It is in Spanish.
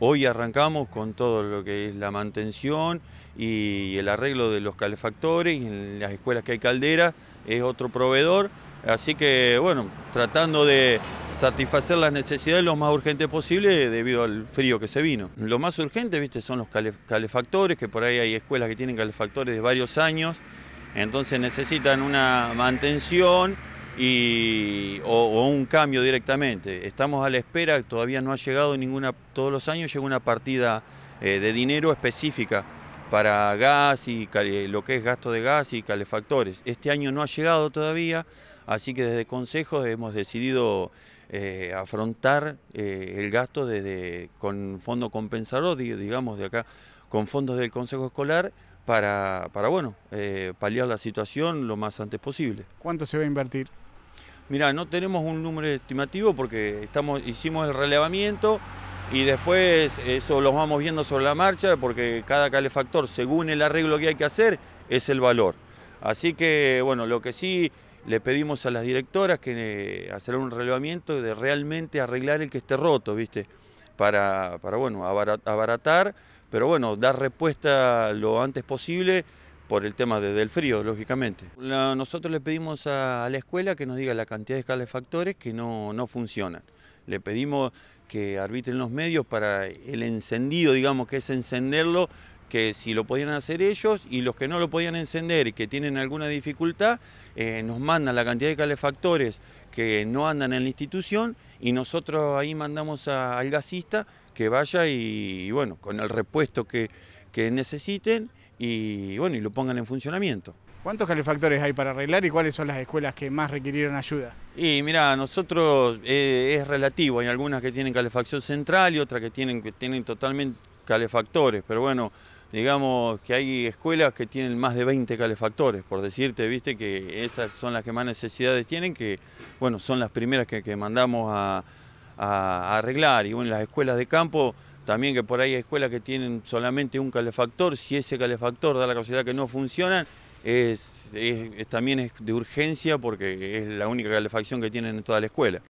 Hoy arrancamos con todo lo que es la mantención y el arreglo de los calefactores, y en las escuelas que hay calderas es otro proveedor, así que bueno, tratando de satisfacer las necesidades lo más urgente posible debido al frío que se vino. Lo más urgente, viste, son los calefactores, que por ahí hay escuelas que tienen calefactores de varios años, entonces necesitan una mantención, y, o, un cambio directamente. Estamos a la espera, todavía no ha llegado ninguna, todos los años llega una partida eh, de dinero específica para gas y lo que es gasto de gas y calefactores. Este año no ha llegado todavía, así que desde consejos hemos decidido eh, afrontar eh, el gasto desde, con fondo compensador, digamos de acá, con fondos del Consejo Escolar para, para bueno, paliar la situación lo más antes posible. ¿Cuánto se va a invertir? Mirá, no tenemos un número estimativo porque estamos, hicimos el relevamiento y después eso lo vamos viendo sobre la marcha porque cada calefactor, según el arreglo que hay que hacer, es el valor. Así que, bueno, lo que sí le pedimos a las directoras que eh, hacer un relevamiento de realmente arreglar el que esté roto, ¿viste? Para, para bueno, abaratar, pero bueno, dar respuesta lo antes posible por el tema del frío, lógicamente. nosotros le pedimos a, la escuela que nos diga la cantidad de calefactores que no, funcionan. Le pedimos que arbitren los medios para el encendido, digamos, que es encenderlo, que si lo podían hacer ellos y los que no lo podían encender y que tienen alguna dificultad, eh, nos mandan la cantidad de calefactores que no andan en la institución y nosotros ahí mandamos al gasista que vaya y bueno, con el repuesto que que necesiten y bueno, y lo pongan en funcionamiento. ¿Cuántos calefactores hay para arreglar y cuáles son las escuelas que más requirieron ayuda? Y mira, nosotros eh, es relativo, hay algunas que tienen calefacción central y otras que tienen, que tienen totalmente calefactores, pero bueno, digamos que hay escuelas que tienen más de 20 calefactores, por decirte, viste que esas son las que más necesidades tienen, que bueno, son las primeras que, mandamos a, a arreglar. Y bueno, las escuelas de campo también que por ahí hay escuelas que tienen solamente un calefactor, si ese calefactor da la capacidad que no funciona, también es de urgencia porque es la única calefacción que tienen en toda la escuela.